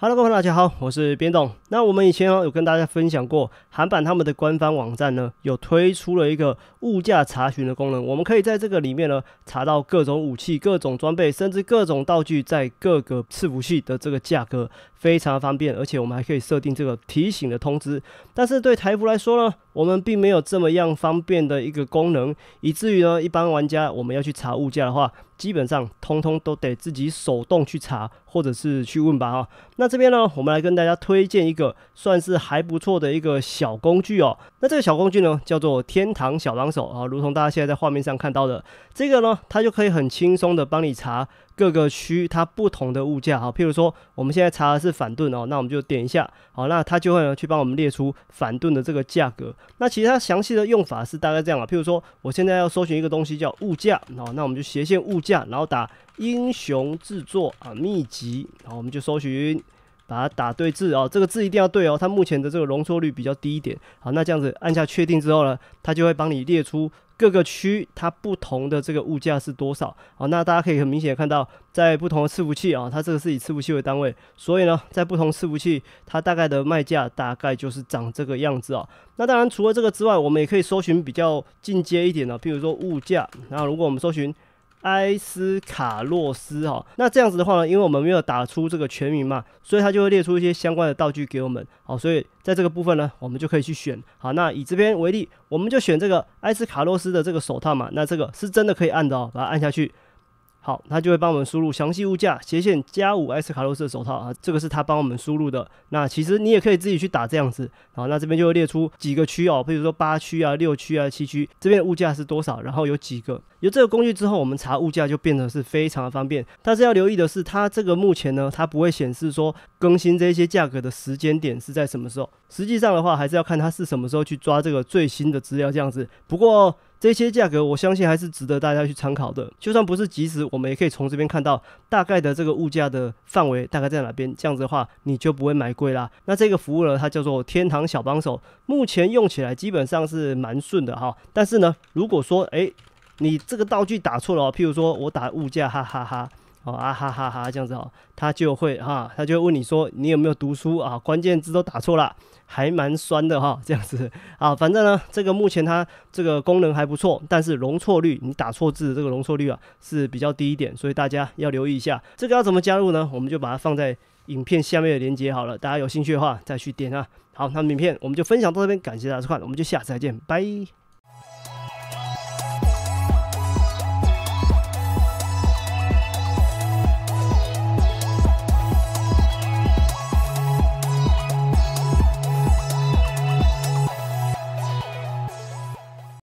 Hello，各位大家好，我是边董。那我们以前哦有跟大家分享过，韩版他们的官方网站呢有推出了一个物价查询的功能，我们可以在这个里面呢查到各种武器、各种装备，甚至各种道具在各个伺服器的这个价格，非常方便，而且我们还可以设定这个提醒的通知。但是对台服来说呢？我们并没有这么样方便的一个功能，以至于呢，一般玩家我们要去查物价的话，基本上通通都得自己手动去查，或者是去问吧哈，那这边呢，我们来跟大家推荐一个算是还不错的一个小工具哦。那这个小工具呢，叫做“天堂小帮手”啊，如同大家现在在画面上看到的这个呢，它就可以很轻松的帮你查。各个区它不同的物价，哈，譬如说我们现在查的是反盾哦，那我们就点一下，好，那它就会呢去帮我们列出反盾的这个价格。那其实它详细的用法是大概这样啊，譬如说我现在要搜寻一个东西叫物价，哦，那我们就斜线物价，然后打英雄制作啊秘籍，好，我们就搜寻。把它打对字哦，这个字一定要对哦。它目前的这个容错率比较低一点。好，那这样子按下确定之后呢，它就会帮你列出各个区它不同的这个物价是多少。好，那大家可以很明显看到，在不同的伺服器啊，它这个是以伺服器为单位，所以呢，在不同伺服器，它大概的卖价大概就是长这个样子啊。那当然，除了这个之外，我们也可以搜寻比较进阶一点的，比如说物价。那如果我们搜寻。埃斯卡洛斯哈，那这样子的话呢，因为我们没有打出这个全名嘛，所以他就会列出一些相关的道具给我们。好，所以在这个部分呢，我们就可以去选。好，那以这边为例，我们就选这个埃斯卡洛斯的这个手套嘛。那这个是真的可以按的哦，把它按下去。好，它就会帮我们输入详细物价斜线加五 S 卡洛斯的手套啊，这个是它帮我们输入的。那其实你也可以自己去打这样子好，那这边就会列出几个区哦，比如说八区啊、六区啊、七区这边物价是多少，然后有几个。有这个工具之后，我们查物价就变得是非常的方便。但是要留意的是，它这个目前呢，它不会显示说更新这些价格的时间点是在什么时候。实际上的话，还是要看它是什么时候去抓这个最新的资料这样子。不过这些价格，我相信还是值得大家去参考的。就算不是即时，我们也可以从这边看到大概的这个物价的范围大概在哪边。这样子的话，你就不会买贵啦。那这个服务呢，它叫做“天堂小帮手”，目前用起来基本上是蛮顺的哈。但是呢，如果说哎，你这个道具打错了，譬如说我打物价，哈哈哈。啊哈哈哈，这样子哦，他就会哈，他就会问你说你有没有读书啊？关键字都打错了，还蛮酸的哈，这样子。好，反正呢，这个目前它这个功能还不错，但是容错率，你打错字这个容错率啊是比较低一点，所以大家要留意一下。这个要怎么加入呢？我们就把它放在影片下面的链接好了，大家有兴趣的话再去点啊。好，那影片我们就分享到这边，感谢大家收看，我们就下次再见，拜。